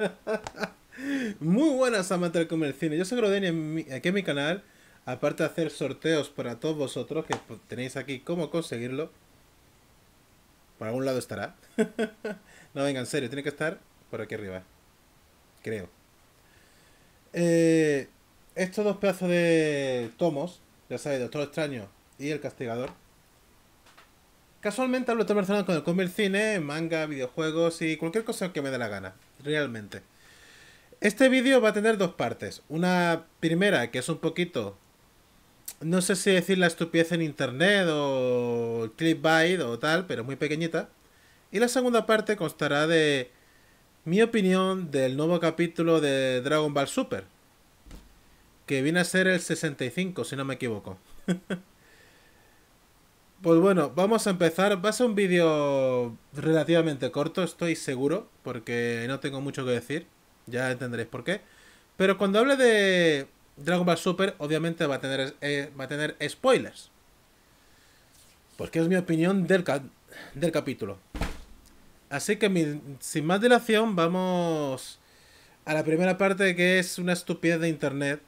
Muy buenas amantes del cine Yo soy Grodeni aquí en mi canal. Aparte de hacer sorteos para todos vosotros, que pues, tenéis aquí cómo conseguirlo. Por algún lado estará. no, venga, en serio, tiene que estar por aquí arriba. Creo. Eh, estos dos pedazos de tomos, ya sabéis, Doctor Extraño y El Castigador. Casualmente hablo todo con el cómic, cine, manga, videojuegos y cualquier cosa que me dé la gana, realmente. Este vídeo va a tener dos partes. Una primera, que es un poquito... No sé si decir la estupidez en internet o clip byte o tal, pero muy pequeñita. Y la segunda parte constará de mi opinión del nuevo capítulo de Dragon Ball Super. Que viene a ser el 65, si no me equivoco. Pues bueno, vamos a empezar. Va a ser un vídeo relativamente corto, estoy seguro, porque no tengo mucho que decir. Ya entenderéis por qué. Pero cuando hable de Dragon Ball Super, obviamente va a tener, eh, va a tener spoilers. Porque es mi opinión del, del capítulo. Así que sin más dilación, vamos a la primera parte que es una estupidez de internet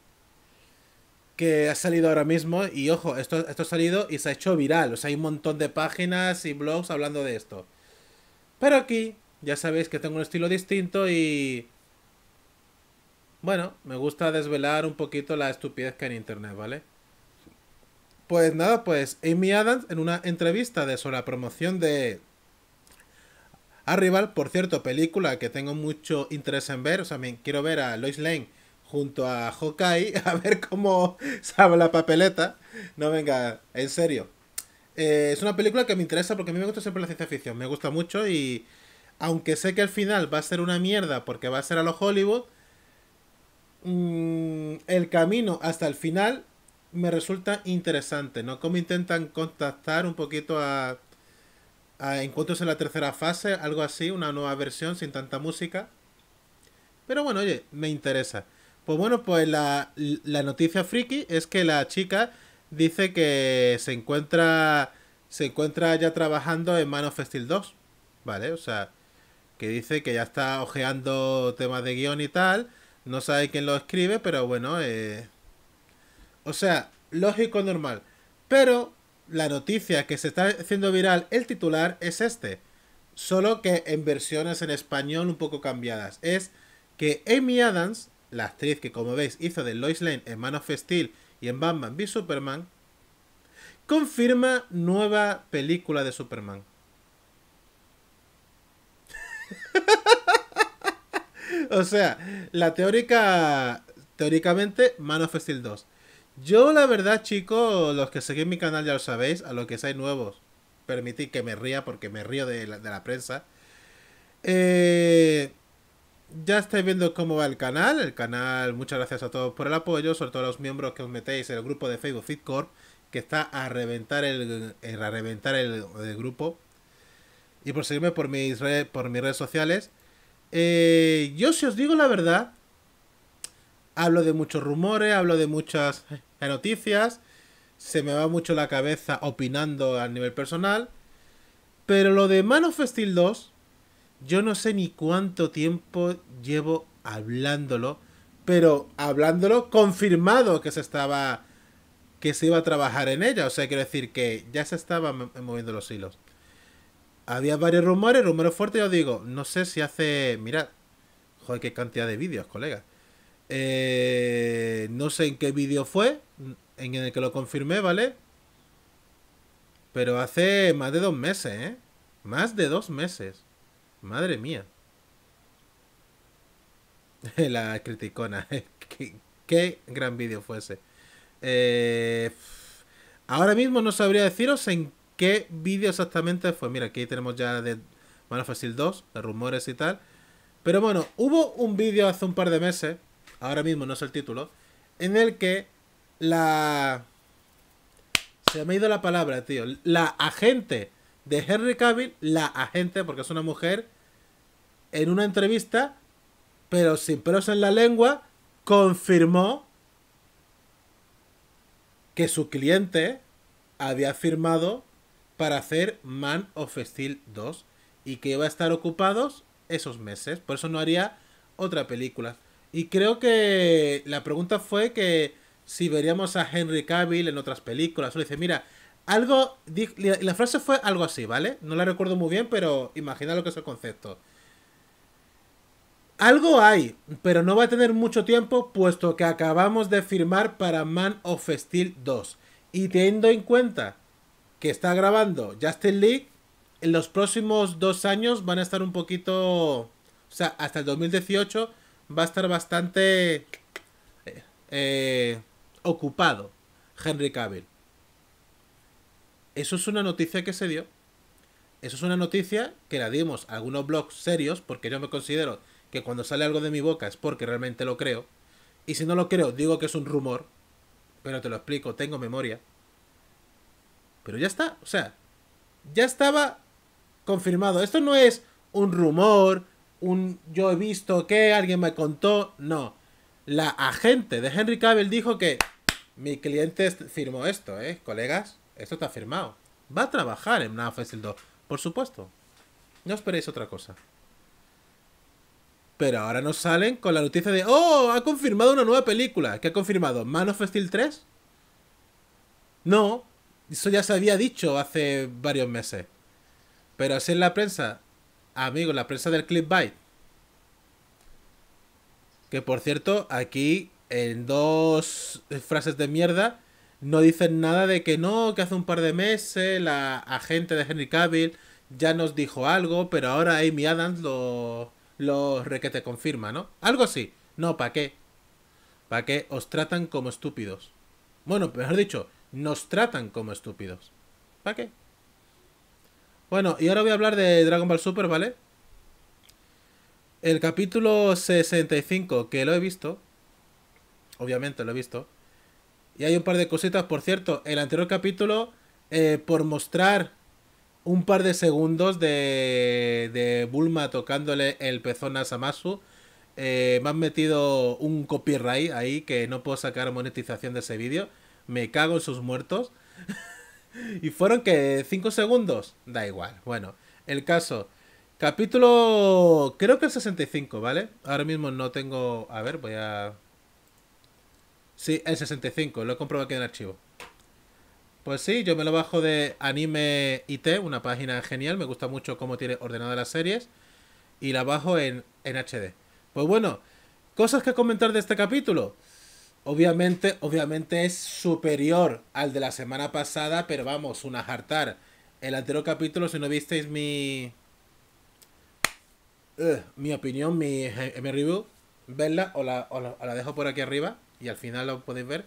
que ha salido ahora mismo. Y ojo, esto, esto ha salido y se ha hecho viral. O sea, hay un montón de páginas y blogs hablando de esto. Pero aquí, ya sabéis que tengo un estilo distinto y... Bueno, me gusta desvelar un poquito la estupidez que hay en internet, ¿vale? Pues nada, pues Amy Adams en una entrevista de sobre la promoción de Arrival, por cierto, película que tengo mucho interés en ver, o sea, me quiero ver a Lois Lane junto a Hawkeye a ver cómo sabe la papeleta. No, venga, en serio. Eh, es una película que me interesa porque a mí me gusta siempre la ciencia ficción, me gusta mucho y aunque sé que al final va a ser una mierda porque va a ser a los Hollywood, mm, el camino hasta el final me resulta interesante, ¿no? Cómo intentan contactar un poquito a, a encuentros en la tercera fase, algo así, una nueva versión sin tanta música. Pero bueno, oye, me interesa. Pues bueno, pues la, noticia friki es que la chica dice que se encuentra se encuentra ya trabajando en Man of Steel 2, ¿vale? O sea, que dice que ya está ojeando temas de guión y tal, no sabe quién lo escribe, pero bueno, eh, o sea, lógico normal. Pero la noticia que se está haciendo viral, el titular es este, solo que en versiones en español un poco cambiadas. Es que Amy Adams la actriz que como veis hizo de Lois Lane en Man of Steel y en Batman v Superman, confirma nueva película de Superman. o sea, la teórica, teóricamente, Man of Steel 2. Yo la verdad, chicos, los que seguís mi canal ya lo sabéis, a los que seáis nuevos, permitid que me ría porque me río de la, de la prensa. Eh, ya estáis viendo cómo va el canal. El canal, muchas gracias a todos por el apoyo, sobre todo a los miembros que os metéis en el grupo de Facebook FitCorp, que está a reventar el, eh, a reventar el, grupo. Y por seguirme por mis, por mis redes sociales. Eh, yo, si os digo la verdad, hablo de muchos rumores, hablo de muchas eh, noticias. Se me va mucho la cabeza opinando a nivel personal. Pero lo de Man of Steel 2 yo no sé ni cuánto tiempo llevo hablándolo, pero hablándolo confirmado que se estaba que se iba a trabajar en ella, o sea, quiero decir que ya se estaban moviendo los hilos. Había varios rumores, rumores fuertes, os digo, no sé si hace, mirad, joder, qué cantidad de vídeos, colega. Eh, no sé en qué vídeo fue, en el que lo confirmé, ¿vale? Pero hace más de dos meses, ¿eh? Más de dos meses. Madre mía. La criticona. qué, gran vídeo fuese. Eh, ahora mismo no sabría deciros en qué vídeo exactamente fue. Mira, aquí tenemos ya de Mano Fácil 2, de rumores y tal. Pero bueno, hubo un vídeo hace un par de meses, ahora mismo no sé el título, en el que la... Se me ha ido la palabra, tío. La agente de Henry Cavill, la agente, porque es una mujer, en una entrevista, pero sin pelos en la lengua, confirmó que su cliente había firmado para hacer Man of Steel 2 y que iba a estar ocupados esos meses, por eso no haría otra película. Y creo que la pregunta fue que si veríamos a Henry Cavill en otras películas, o dice, mira, algo. La frase fue algo así, ¿vale? No la recuerdo muy bien, pero imagina lo que es el concepto. Algo hay, pero no va a tener mucho tiempo, puesto que acabamos de firmar para Man of Steel 2. Y teniendo en cuenta que está grabando Justin League, en los próximos dos años van a estar un poquito. O sea, hasta el 2018 va a estar bastante eh, eh, ocupado Henry Cavill. Eso es una noticia que se dio. Eso es una noticia que la dimos a algunos blogs serios, porque yo me considero que cuando sale algo de mi boca es porque realmente lo creo. Y si no lo creo, digo que es un rumor. Pero te lo explico, tengo memoria. Pero ya está, o sea, ya estaba confirmado. Esto no es un rumor, un yo he visto que alguien me contó, no. La agente de Henry Cavill dijo que mi cliente firmó esto, ¿eh, colegas? Esto está firmado. Va a trabajar en of Steel 2. Por supuesto. No esperéis otra cosa. Pero ahora nos salen con la noticia de ¡Oh! Ha confirmado una nueva película. ¿Qué ha confirmado? ¿Man of Steel 3? No. Eso ya se había dicho hace varios meses. Pero así en la prensa. Amigo, la prensa del byte Que por cierto, aquí en dos frases de mierda no dicen nada de que no, que hace un par de meses la agente de Henry Cavill ya nos dijo algo, pero ahora Amy Adams lo, lo requete confirma, ¿no? Algo así. No, ¿para qué? ¿Para qué os tratan como estúpidos? Bueno, mejor dicho, nos tratan como estúpidos. ¿Para qué? Bueno, y ahora voy a hablar de Dragon Ball Super, ¿vale? El capítulo 65, que lo he visto. Obviamente lo he visto. Y hay un par de cositas, por cierto, el anterior capítulo, eh, por mostrar un par de segundos de, de Bulma tocándole el pezón a Samasu, eh, me han metido un copyright ahí que no puedo sacar monetización de ese vídeo. Me cago en sus muertos. y fueron que ¿Cinco segundos. Da igual. Bueno, el caso. Capítulo... Creo que el 65, ¿vale? Ahora mismo no tengo... A ver, voy a Sí, el 65, lo he comprobado aquí en el archivo. Pues sí, yo me lo bajo de Anime IT, una página genial, me gusta mucho cómo tiene ordenadas las series, y la bajo en, en HD. Pues bueno, cosas que comentar de este capítulo. Obviamente, obviamente es superior al de la semana pasada, pero vamos, una hartar. El anterior capítulo, si no visteis mi. Eh, mi opinión, mi, review, verla o la dejo por aquí arriba y al final lo podéis ver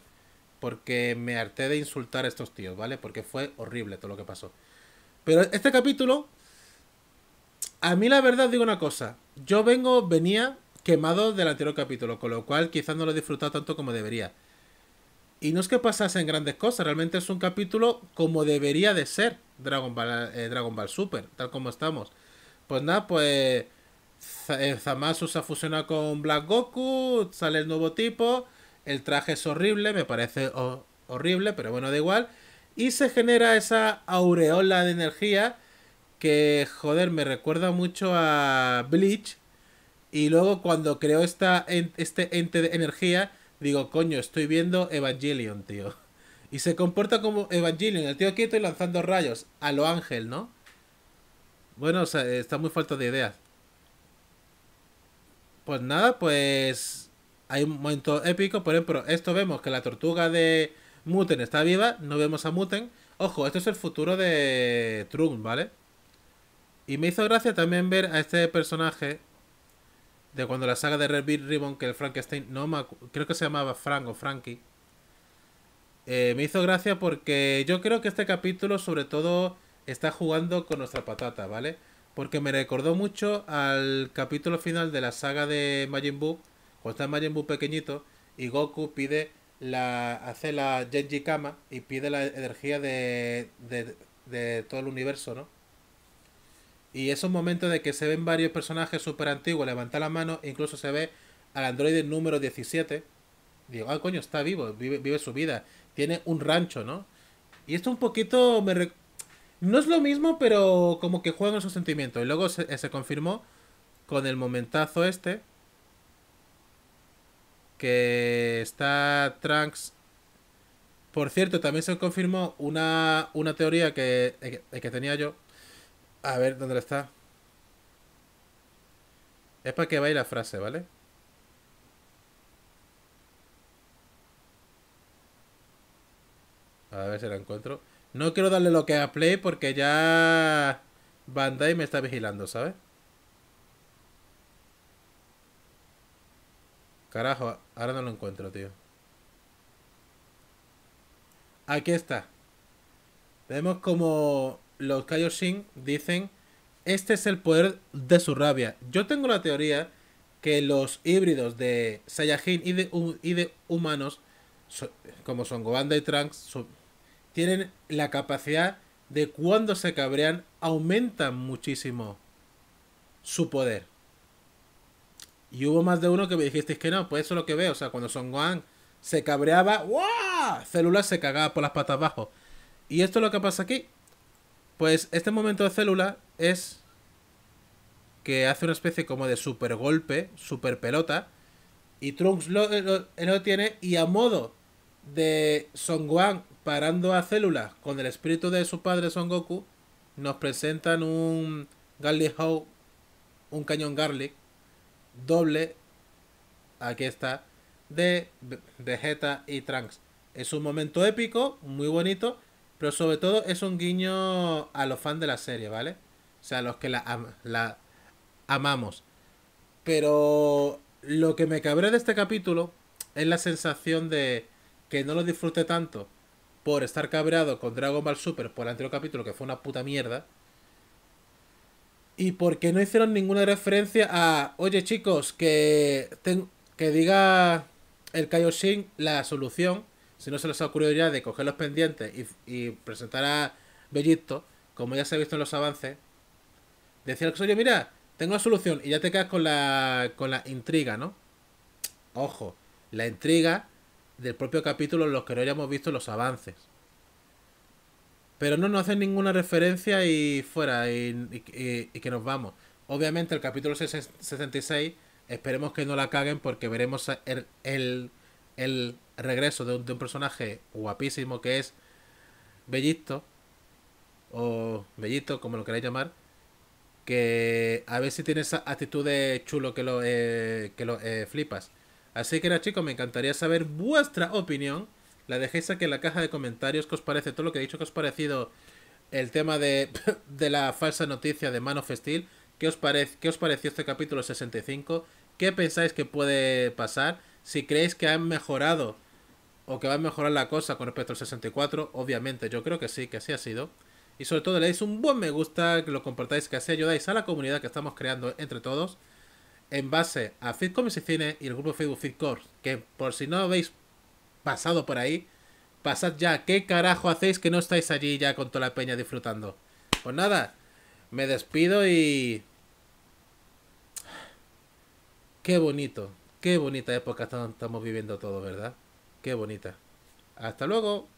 porque me harté de insultar a estos tíos, ¿vale? Porque fue horrible todo lo que pasó. Pero este capítulo, a mí la verdad digo una cosa, yo vengo, venía quemado del anterior capítulo, con lo cual quizás no lo he disfrutado tanto como debería. Y no es que pasasen grandes cosas, realmente es un capítulo como debería de ser Dragon Ball, eh, Dragon Ball Super, tal como estamos. Pues nada, pues eh, Zamasu se ha fusionado con Black Goku, sale el nuevo tipo, el traje es horrible, me parece horrible, pero bueno, da igual. Y se genera esa aureola de energía que, joder, me recuerda mucho a Bleach. Y luego cuando creo este ente de energía, digo, coño, estoy viendo Evangelion, tío. Y se comporta como Evangelion, el tío quieto y lanzando rayos, a lo ángel, ¿no? Bueno, o sea, eh, está muy falta de ideas. Pues nada, pues hay un momento épico, por ejemplo, esto vemos que la tortuga de Muten está viva, no vemos a Muten. Ojo, esto es el futuro de Trunks, ¿vale? Y me hizo gracia también ver a este personaje de cuando la saga de Red Beat Ribbon, que el Frankenstein, no me creo que se llamaba Frank o Frankie. Eh, me hizo gracia porque yo creo que este capítulo, sobre todo, está jugando con nuestra patata, ¿vale? Porque me recordó mucho al capítulo final de la saga de Majin Buu pues está Majin Buu pequeñito y Goku pide la hace la Genji Kama y pide la energía de, de, todo el universo, ¿no? Y un momento de que se ven varios personajes súper antiguos levantar la mano, incluso se ve al androide número 17. Digo, ah, coño, está vivo, vive, su vida, tiene un rancho, ¿no? Y esto un poquito me, No es lo mismo, pero como que juega con sus sentimientos. Y luego se, se, confirmó con el momentazo este, que está Trunks. Por cierto, también se confirmó una, una teoría eh, que, tenía yo. A ver, ¿dónde está? Es para que vaya la frase, ¿vale? A ver si la encuentro. No quiero darle lo que a Play porque ya Bandai me está vigilando, ¿sabes? Carajo, ahora no lo encuentro, tío. Aquí está. Vemos como los Kaioshin dicen, este es el poder de su rabia. Yo tengo la teoría que los híbridos de Saiyajin y de, y de humanos, como son Gobanda y Trunks, tienen la capacidad de cuando se cabrean, aumentan muchísimo su poder. Y hubo más de uno que me dijisteis que no, pues eso es lo que veo. O sea, cuando Son Gohan se cabreaba, ¡guau! Célula se cagaba por las patas abajo. Y esto es lo que pasa aquí. Pues este momento de Célula es que hace una especie como de super golpe, super pelota. Y Trunks lo, lo, tiene. Y a modo de Son Gohan parando a Célula con el espíritu de su padre Son Goku, nos presentan un Garlic How, un cañón Garlic doble, aquí está, de Vegeta y Trunks. Es un momento épico, muy bonito, pero sobre todo es un guiño a los fans de la serie, ¿vale? O sea, a los que la, la amamos. Pero lo que me cabré de este capítulo es la sensación de que no lo disfruté tanto por estar cabreado con Dragon Ball Super por el anterior capítulo, que fue una puta mierda y porque no hicieron ninguna referencia a, oye chicos, que, que diga el Kaioshin la solución, si no se les ha ocurrido ya de coger los pendientes y, y presentar a Bellito, como ya se ha visto en los avances, decía que oye, mira, tengo la solución y ya te quedas con la, con la intriga, ¿no? Ojo, la intriga del propio capítulo en los que no hayamos visto los avances. Pero no nos hacen ninguna referencia y fuera, y, que nos vamos. Obviamente el capítulo 66, esperemos que no la caguen porque veremos el, el, el regreso de un, personaje guapísimo que es Bellito, o Bellito, como lo queráis llamar, que a ver si tiene esa actitud de chulo que lo, eh, que lo eh, flipas. Así que era chicos, me encantaría saber vuestra opinión la dejéis aquí en la caja de comentarios. ¿Qué os parece? Todo lo que he dicho, ¿qué os ha parecido el tema de, de, la falsa noticia de Man of Steel? ¿Qué os, ¿Qué os pareció este capítulo 65? ¿Qué pensáis que puede pasar? Si creéis que han mejorado o que va a mejorar la cosa con respecto al 64, obviamente yo creo que sí, que así ha sido. Y sobre todo le un buen me gusta, que lo compartáis, que así ayudáis a la comunidad que estamos creando entre todos en base a Fit y Cine y el grupo Facebook Fitcore, que por si no habéis pasado por ahí, pasad ya. ¿Qué carajo hacéis que no estáis allí ya con toda la peña disfrutando? Pues nada, me despido y... Qué bonito, qué bonita época estamos viviendo todo, ¿verdad? Qué bonita. Hasta luego.